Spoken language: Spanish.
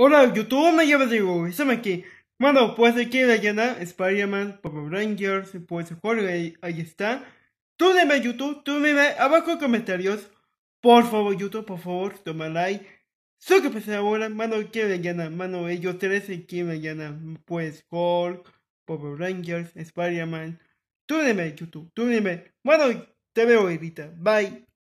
Hola, YouTube me llamo Diego, estamos aquí. Bueno, pues aquí la llena Spider-Man, Power Rangers, pues Jorge, ahí, está. Tú dime YouTube, tú dime abajo en comentarios. Por favor, YouTube, por favor, toma like. Soy que pues ahora, mano, que me mano, mano, ellos tres aquí me llena pues, Hulk, Power Rangers, Spider-Man. Tú dime, YouTube, tú dime. Mano, te veo ahorita, bye.